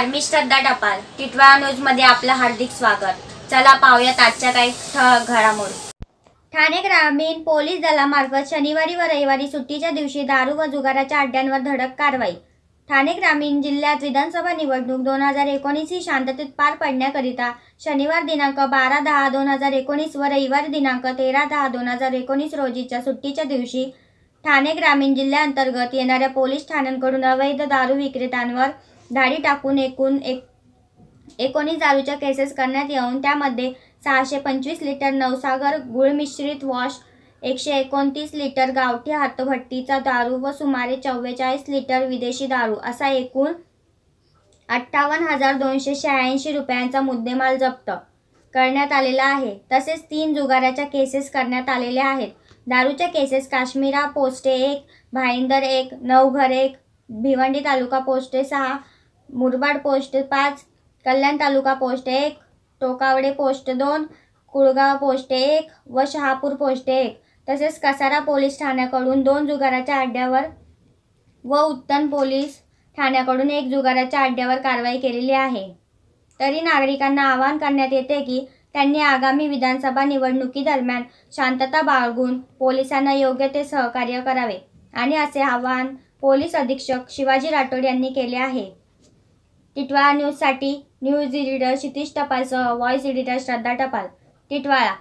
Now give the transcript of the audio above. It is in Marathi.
नमस्कार मी श्रद्धा टपाल टिटवाळा न्यूज मध्ये आपलं हार्दिक स्वागत चला पाहूयात आजच्या काही घडामोड ठाणे ग्रामीण पोलीस दलामार्फत शनिवारी व रविवारी सुट्टीच्या दिवशी दारू व जुगाराच्या अड्ड्यांवर धडक कारवाई ठाणे ग्रामीण जिल्ह्यात विधानसभा निवडणूक दोन हजार एकोणीस ही शांततेत पार पडण्याकरिता शनिवार दिनांक बारा दहा दोन हजार एकोणीस व रविवार दिनांक तेरा दहा दोन हजार एकोणीस रोजीच्या सुट्टीच्या दिवशी ठाणे ग्रामीण जिल्ह्याअंतर्गत येणाऱ्या पोलीस ठाण्यांकडून अवैध दारू विक्रेत्यांवर धाडी टाकून एकूण एक एकोणीस दारूच्या केसेस करण्यात येऊन त्यामध्ये सहाशे पंचवीस लिटर नवसागर गुळ मिश्रित वॉश एकशे एकोणतीस लिटर गावठी हातभट्टीचा दारू व सुमारे चव्वेचाळीस लिटर विदेशी दारू असा एकूण अठ्ठावन्न हजार दोनशे शहाऐंशी रुपयांचा मुद्देमाल जप्त करण्यात आलेला आहे तसेच तीन जुगाराच्या केसेस करण्यात आलेल्या आहेत दारूच्या केसेस काश्मीरा पोस्टे एक भाईंदर एक नवघर एक भिवंडी तालुका पोस्टे सहा मुरबाड पोस्ट पाच कल्याण तालुका पोस्ट एक टोकावडे पोस्ट दोन कुळगाव पोस्ट एक व शहापूर पोस्ट एक तसेच कसारा पोलीस ठाण्याकडून दोन जुगाराच्या अड्ड्यावर व उत्तन पोलीस ठाण्याकडून एक जुगाराच्या अड्ड्यावर कारवाई केलेली आहे तरी नागरिकांना आवाहन करण्यात येते की त्यांनी आगामी विधानसभा निवडणुकीदरम्यान शांतता बाळगून पोलिसांना योग्य ते सहकार्य करावे आणि असे आवाहन पोलीस अधीक्षक शिवाजी राठोड यांनी केले आहे टिटवाळा न्यूजसाठी न्यूज एडिटर क्षितिश टपालसह व्हॉइस एडिटर श्रद्धा टपाल टिटवाळा